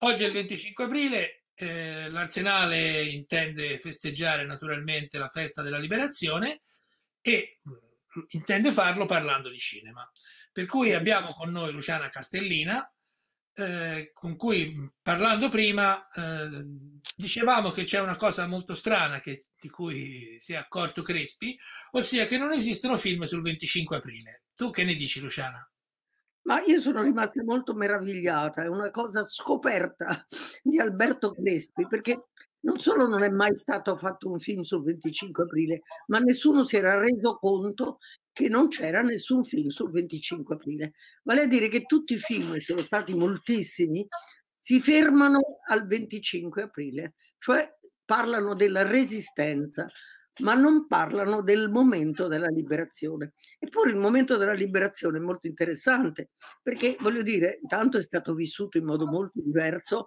Oggi è il 25 aprile, eh, l'Arsenale intende festeggiare naturalmente la festa della liberazione e mh, mm, intende farlo parlando di cinema. Per cui abbiamo con noi Luciana Castellina, eh, con cui mm, parlando prima eh, dicevamo che c'è una cosa molto strana che, di cui si è accorto Crespi, ossia che non esistono film sul 25 aprile. Tu che ne dici Luciana? Ma io sono rimasta molto meravigliata, è una cosa scoperta di Alberto Crespi, perché non solo non è mai stato fatto un film sul 25 aprile, ma nessuno si era reso conto che non c'era nessun film sul 25 aprile. Vale a dire che tutti i film, sono stati moltissimi, si fermano al 25 aprile, cioè parlano della resistenza, ma non parlano del momento della liberazione. Eppure il momento della liberazione è molto interessante, perché voglio dire, intanto è stato vissuto in modo molto diverso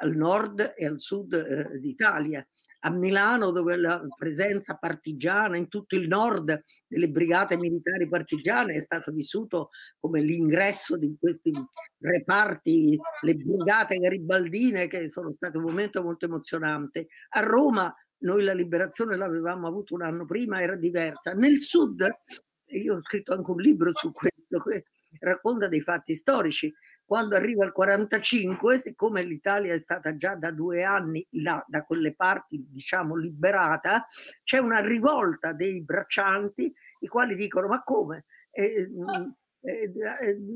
al nord e al sud eh, d'Italia. A Milano, dove la presenza partigiana in tutto il nord delle brigate militari partigiane è stato vissuto come l'ingresso di questi reparti, le brigate garibaldine, che sono state un momento molto emozionante. A Roma noi la liberazione l'avevamo avuto un anno prima, era diversa. Nel sud, io ho scritto anche un libro su questo, che racconta dei fatti storici. Quando arriva il 45, siccome l'Italia è stata già da due anni là, da quelle parti, diciamo, liberata, c'è una rivolta dei braccianti, i quali dicono, ma come? Eh, eh,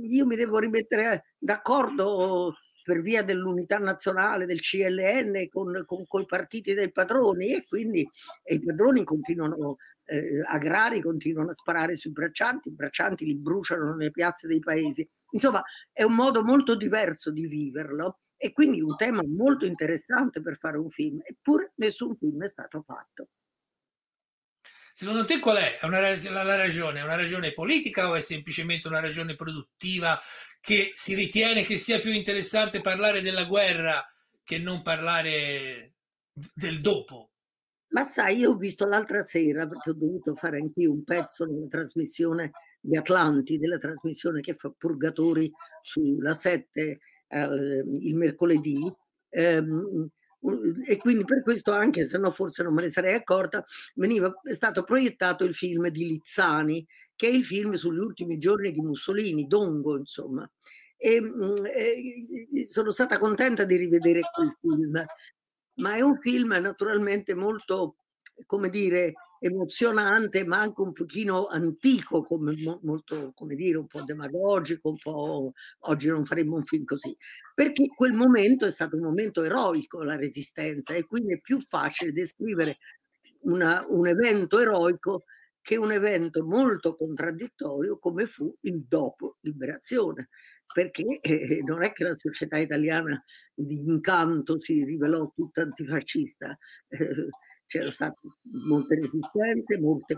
io mi devo rimettere eh, d'accordo per via dell'unità nazionale del CLN con, con, con i partiti dei padroni e quindi e i padroni continuano eh, agrari continuano a sparare sui braccianti, i braccianti li bruciano nelle piazze dei paesi. Insomma, è un modo molto diverso di viverlo e quindi un tema molto interessante per fare un film, eppure nessun film è stato fatto. Secondo te qual è una, la, la ragione? È una ragione politica o è semplicemente una ragione produttiva che si ritiene che sia più interessante parlare della guerra che non parlare del dopo? Ma sai, io ho visto l'altra sera, perché ho dovuto fare anch'io un pezzo nella trasmissione di Atlanti, della trasmissione che fa Purgatori sulla 7 eh, il mercoledì, ehm, Mhmm, e quindi per questo anche se no forse non me ne sarei accorta veniva, è stato proiettato il film di Lizzani che è il film sugli ultimi giorni di Mussolini Dongo insomma e, mhmm, e sono stata contenta di rivedere quel film ma è un film naturalmente molto come dire emozionante ma anche un pochino antico, come, molto, come dire, un po' demagogico, un po' oggi non faremmo un film così, perché quel momento è stato un momento eroico, la resistenza, e quindi è più facile descrivere una, un evento eroico che un evento molto contraddittorio come fu il dopo liberazione, perché eh, eh non è che la società italiana di incanto si rivelò tutta antifascista. Eh, c'erano state molte resistenze, molte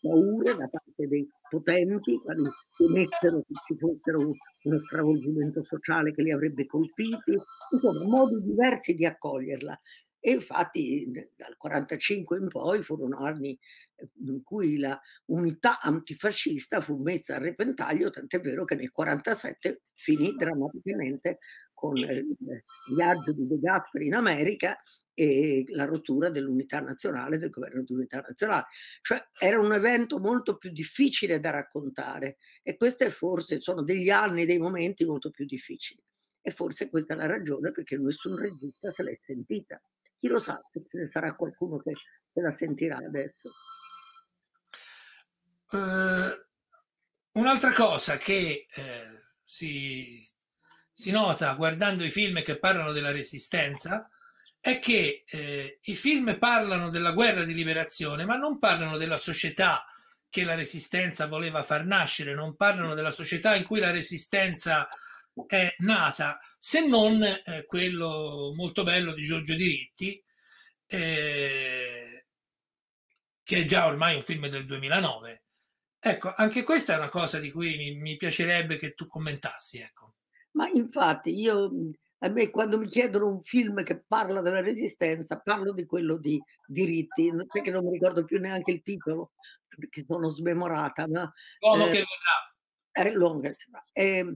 paure da parte dei potenti quando temettero che ci fossero uno stravolgimento sociale che li avrebbe colpiti, insomma modi diversi di accoglierla. E infatti dal 1945 in poi furono anni eh, in cui la unità antifascista fu messa a repentaglio, tant'è vero che nel 1947 finì drammaticamente con eh, il viaggio di De Gasperi in America e la rottura dell'unità nazionale, del governo dell'unità nazionale. Cioè era un evento molto più difficile da raccontare e questi forse sono degli anni, dei momenti molto più difficili. E forse questa è la ragione perché nessun regista se l'è sentita. Chi lo sa, se ce ne sarà qualcuno che se la sentirà adesso. Uh, un'altra cosa che eh, si si nota guardando i film che parlano della resistenza è che eh, i film parlano della guerra di liberazione, ma non parlano della società che la resistenza voleva far nascere, non parlano della società in cui la resistenza è nata, se non eh, quello molto bello di Giorgio Diritti, eh, che è già ormai un film del 2009. Ecco, anche questa è una cosa di cui mi, mi piacerebbe che tu commentassi. Ecco. Ma infatti io, mhmm, a me quando mi chiedono un film che parla della resistenza, parlo di quello di diritti, perché non mi ricordo più neanche il titolo, perché sono smemorata. Ma, Buono eh, che verrà. È lunga. Eh,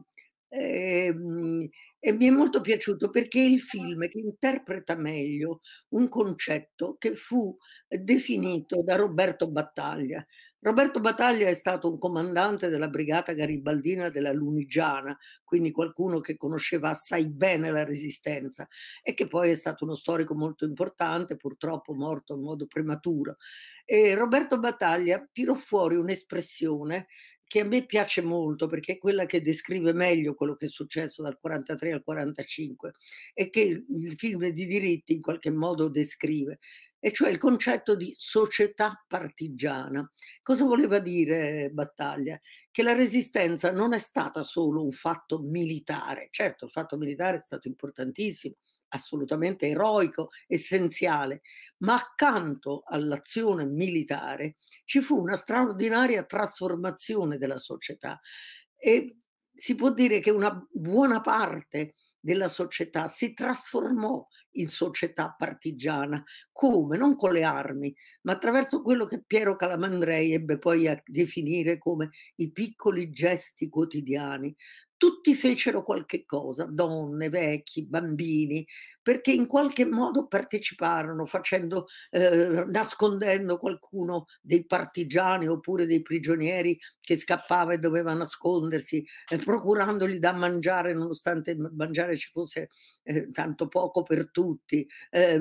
Ehm, e, mi è molto piaciuto perché è il film che interpreta meglio un concetto che fu definito da Roberto Battaglia. Roberto Battaglia è stato un comandante della brigata garibaldina della Lunigiana, quindi qualcuno che conosceva assai bene la resistenza e che poi è stato uno storico molto importante, purtroppo morto in modo prematuro. E Roberto Battaglia tirò fuori un'espressione che a me piace molto perché è quella che descrive meglio quello che è successo dal 43 al 45 e che il film di diritti in qualche modo descrive, e cioè il concetto di società partigiana. Cosa voleva dire Battaglia? Che la resistenza non è stata solo un fatto militare, certo il fatto militare è stato importantissimo, assolutamente eroico, essenziale, ma accanto all'azione militare ci fu una straordinaria trasformazione della società e si può dire che una buona parte della società si trasformò in società partigiana. Come? Non con le armi, ma attraverso quello che Piero Calamandrei ebbe poi a definire come i piccoli gesti quotidiani. Tutti fecero qualche cosa, donne, vecchi, bambini, perché in qualche modo parteciparono, facendo, eh, nascondendo qualcuno dei partigiani oppure dei prigionieri che scappava e doveva nascondersi, eh, procurandogli da mangiare, nonostante mangiare ci fosse eh, tanto poco per tutti tutti, eh,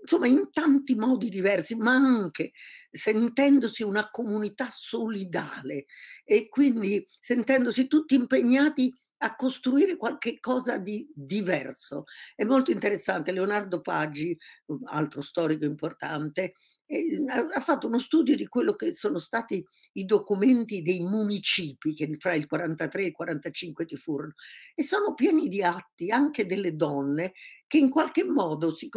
insomma in tanti modi diversi, ma anche sentendosi una comunità solidale e quindi sentendosi tutti impegnati a costruire qualche cosa di diverso. È molto interessante, Leonardo Paggi, un altro storico importante, mhmm, ha fatto uno studio di quello che sono stati i documenti dei municipi che fra il 43 e il 45 ci furono e sono pieni di atti anche delle donne che in qualche modo si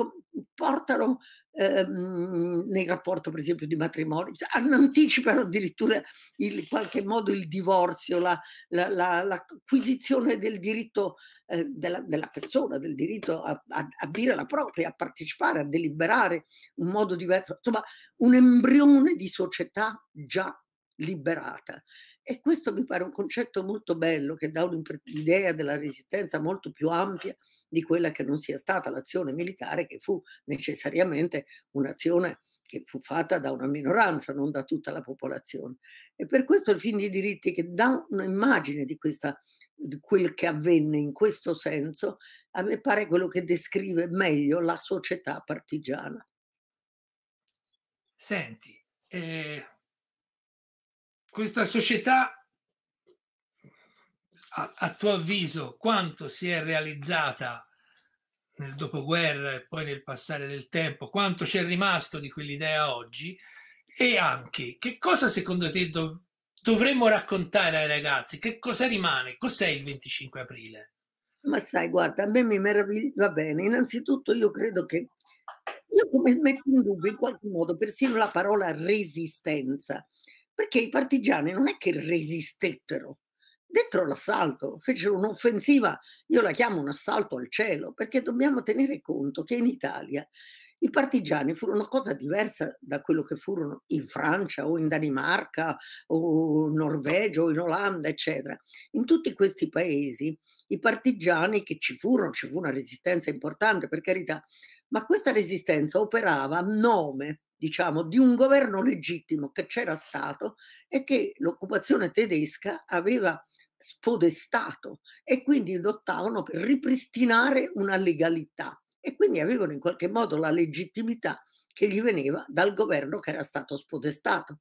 portano Ehm, nel rapporto per esempio di matrimonio, cioè, anticipano addirittura in qualche modo il divorzio, la, la, la, l'acquisizione del diritto eh, della, della, persona, del diritto a, a, a, dire la propria, a partecipare, a deliberare in modo diverso, insomma un embrione di società già liberata e questo mi pare un concetto molto bello che dà un'idea della resistenza molto più ampia di quella che non sia stata l'azione militare, che fu necessariamente un'azione che fu fatta da una minoranza, non da tutta la popolazione. E per questo il film di diritti che dà un'immagine di, questa, di quel che avvenne in questo senso, a me pare quello che descrive meglio la società partigiana. Senti, eh, questa società, a, a tuo avviso, quanto si è realizzata nel dopoguerra e poi nel passare del tempo, quanto c'è rimasto di quell'idea oggi e anche che cosa secondo te dov- dovremmo raccontare ai ragazzi, che cosa rimane, cos'è il 25 aprile? Ma sai, guarda, a me mi meraviglia, va bene, innanzitutto io credo che io come metto in dubbio in qualche modo persino la parola resistenza, perché i partigiani non è che resistettero. Dentro l'assalto fecero un'offensiva, io la chiamo un assalto al cielo, perché dobbiamo tenere conto che in Italia i partigiani furono cosa diversa da quello che furono in Francia o in Danimarca o in Norvegia o in Olanda, eccetera. In tutti questi paesi i partigiani che ci furono, ci fu una resistenza importante per carità, ma questa resistenza operava a nome diciamo, di un governo legittimo che c'era stato e che l'occupazione tedesca aveva spodestato e quindi lottavano per ripristinare una legalità e quindi avevano in qualche modo la legittimità che gli veniva dal governo che era stato spodestato.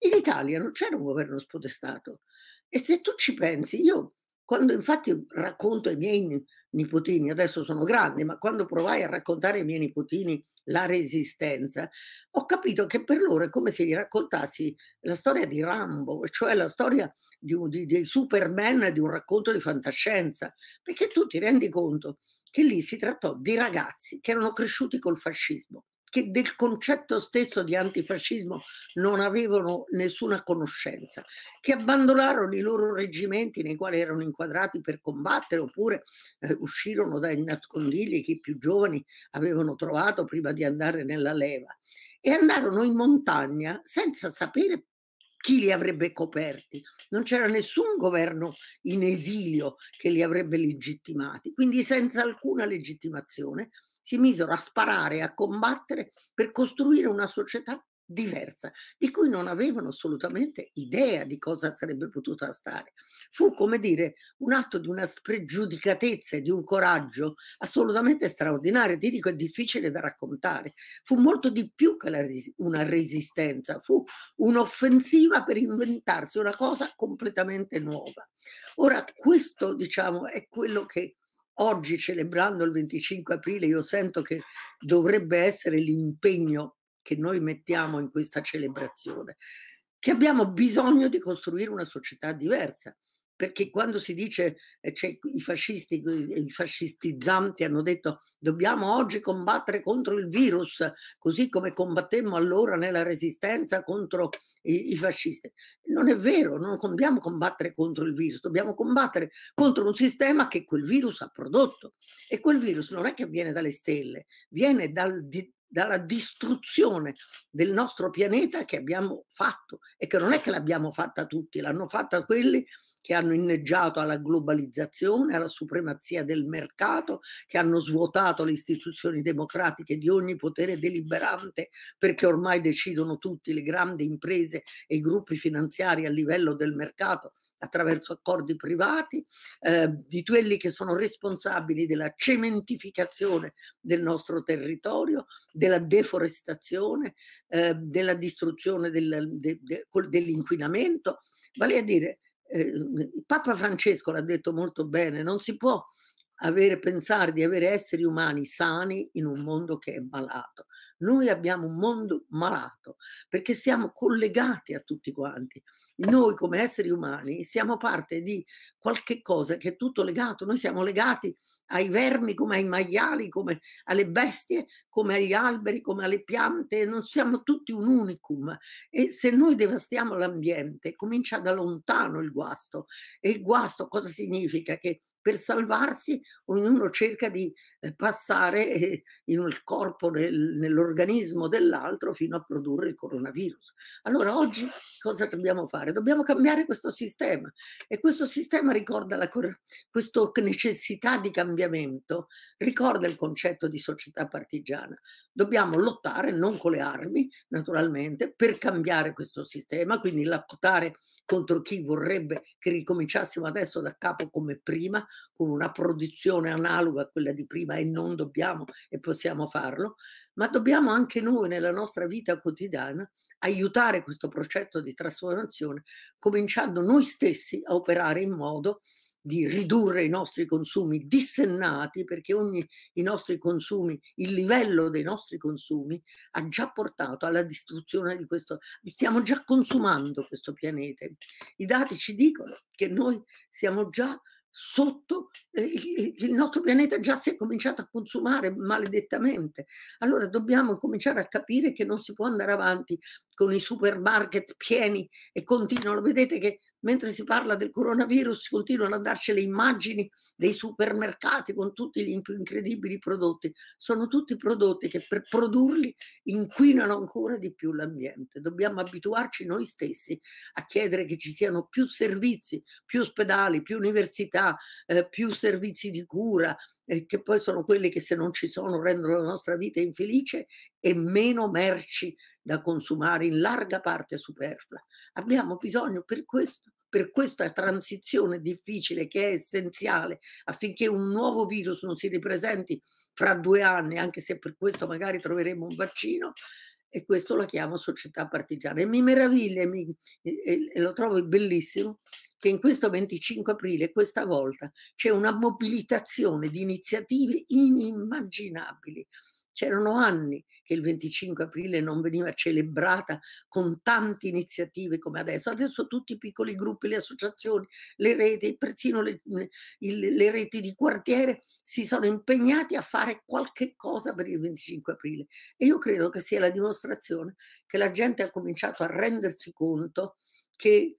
In Italia non c'era un governo spodestato e se tu ci pensi, io quando infatti racconto ai miei nipotini, adesso sono grandi, ma quando provai a raccontare ai miei nipotini la resistenza, ho capito che per loro è come se gli raccontassi la storia di Rambo, cioè la storia di, di, dei Superman di un racconto di fantascienza, perché tu ti rendi conto che lì si trattò di ragazzi che erano cresciuti col fascismo, che del concetto stesso di antifascismo non avevano nessuna conoscenza, che abbandonarono i loro reggimenti nei quali erano inquadrati per combattere oppure eh, uscirono dai nascondigli che i più giovani avevano trovato prima di andare nella leva e andarono in montagna senza sapere chi li avrebbe coperti. Non c'era nessun governo in esilio che li avrebbe legittimati, quindi senza alcuna legittimazione si misero a sparare, a combattere per costruire una società diversa, di cui non avevano assolutamente idea di cosa sarebbe potuta stare. Fu, come dire, un atto di una spregiudicatezza e di un coraggio assolutamente straordinario, ti dico, è difficile da raccontare. Fu molto di più che res- una resistenza, fu un'offensiva per inventarsi una cosa completamente nuova. Ora, questo, diciamo, è quello che oggi celebrando il 25 aprile, io sento che dovrebbe essere l'impegno che noi mettiamo in questa celebrazione, che abbiamo bisogno di costruire una società diversa perché quando si dice cioè, i fascisti, eh, i fascistizzanti hanno detto dobbiamo oggi combattere contro il virus, così come combattemmo allora nella resistenza contro i, i fascisti. Non è vero, non dobbiamo combattere contro il virus, dobbiamo combattere contro un sistema che quel virus ha prodotto e quel virus non è che viene dalle stelle, viene dal, di, dalla distruzione del nostro pianeta che abbiamo fatto e che non è che l'abbiamo fatta tutti, l'hanno fatta quelli che hanno inneggiato alla globalizzazione, alla supremazia del mercato, che hanno svuotato le istituzioni democratiche di ogni potere deliberante perché ormai decidono tutti le grandi imprese e i gruppi finanziari a livello del mercato attraverso accordi privati, eh, di quelli che sono responsabili della cementificazione del nostro territorio, della deforestazione, eh, della distruzione del, de, de, dell'inquinamento. Vale a dire, eh, Papa Francesco l'ha detto molto bene, non si può avere, pensare di avere esseri umani sani in un mondo che è malato. Noi abbiamo un mondo malato perché siamo collegati a tutti quanti. Noi come esseri umani siamo parte di qualche cosa che è tutto legato. Noi siamo legati ai vermi come ai maiali, come alle bestie, come agli alberi, come alle piante. Non siamo tutti un unicum. E se noi devastiamo l'ambiente comincia da lontano il guasto. E il guasto cosa significa? Che per salvarsi ognuno cerca di eh, passare eh, in il corpo, nell'organizzazione nell'organismo dell'altro fino a produrre il coronavirus. Allora oggi cosa dobbiamo fare? Dobbiamo cambiare questo sistema e questo sistema ricorda la questa necessità di cambiamento, ricorda il concetto di società partigiana. Dobbiamo lottare, non con le armi naturalmente, per cambiare questo sistema, quindi lottare contro chi vorrebbe che ricominciassimo adesso da capo come prima, con una produzione analoga a quella di prima e non dobbiamo e possiamo farlo, ma dobbiamo anche noi nella nostra vita quotidiana aiutare questo progetto di trasformazione, cominciando noi stessi a operare in modo di ridurre i nostri consumi dissennati, perché ogni, i nostri consumi, il livello dei nostri consumi ha già portato alla distruzione di questo, stiamo già consumando questo pianeta. I dati ci dicono che noi siamo già sotto eh, il nostro pianeta già si è cominciato a consumare maledettamente. Allora dobbiamo cominciare a capire che non si può andare avanti con i supermarket pieni e continuano. Vedete che mentre si parla del coronavirus continuano a darci le immagini dei supermercati con tutti gli incredibili prodotti. Sono tutti prodotti che per produrli inquinano ancora di più l'ambiente. Dobbiamo abituarci noi stessi a chiedere che ci siano più servizi, più ospedali, più università, eh, più servizi di cura, eh, che poi sono quelli che se non ci sono rendono la nostra vita infelice e meno merci da consumare in larga parte superflua. Abbiamo bisogno per questo per questa transizione difficile che è essenziale affinché un nuovo virus non si ripresenti fra due anni, anche se per questo magari troveremo un vaccino, e questo la chiamo società partigiana. E mi meraviglia mi, e, e lo trovo bellissimo che in questo 25 aprile, questa volta, c'è una mobilitazione di iniziative inimmaginabili. C'erano anni che il 25 aprile non veniva celebrata con tante iniziative come adesso. Adesso tutti i piccoli gruppi, le associazioni, le reti, persino le, le reti di quartiere si sono impegnati a fare qualche cosa per il 25 aprile. E io credo che sia la dimostrazione che la gente ha cominciato a rendersi conto che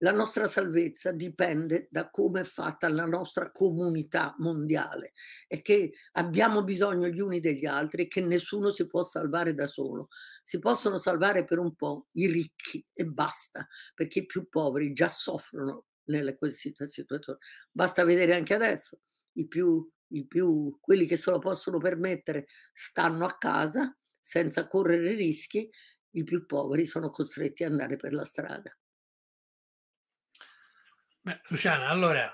la nostra salvezza dipende da come è fatta la nostra comunità mondiale e che abbiamo bisogno gli uni degli altri e che nessuno si può salvare da solo. Si possono salvare per un po' i ricchi e basta, perché i più poveri già soffrono nelle questa situazione. Basta vedere anche adesso, i più, i più, quelli che se lo possono permettere stanno a casa senza correre rischi, i più poveri sono costretti ad andare per la strada. Beh, Luciana, allora,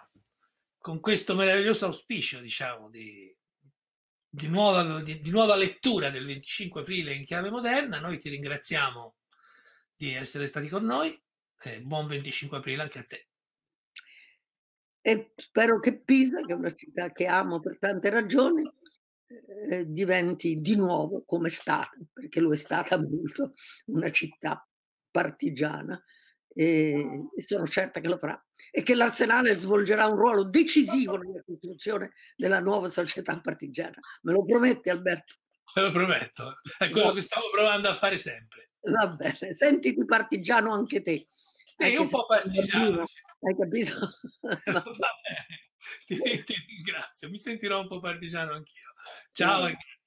con questo meraviglioso auspicio, diciamo, di, di, nuova, di, di nuova lettura del 25 aprile in chiave moderna, noi ti ringraziamo di essere stati con noi. Eh, buon 25 aprile anche a te. E spero che Pisa, che è una città che amo per tante ragioni, eh, diventi di nuovo come è stata, perché lo è stata molto, una città partigiana e, sono certa che lo farà, e che l'Arsenale svolgerà un ruolo decisivo nella costruzione della nuova società partigiana. Me lo prometti Alberto? Te lo prometto, è quello no. che stavo provando a fare sempre. Va bene, sentiti partigiano anche te. Sì, anche un po' partigiano. Hai capito? Va bene, ti, ti ringrazio, mi sentirò un po' partigiano anch'io. Ciao no. e grazie.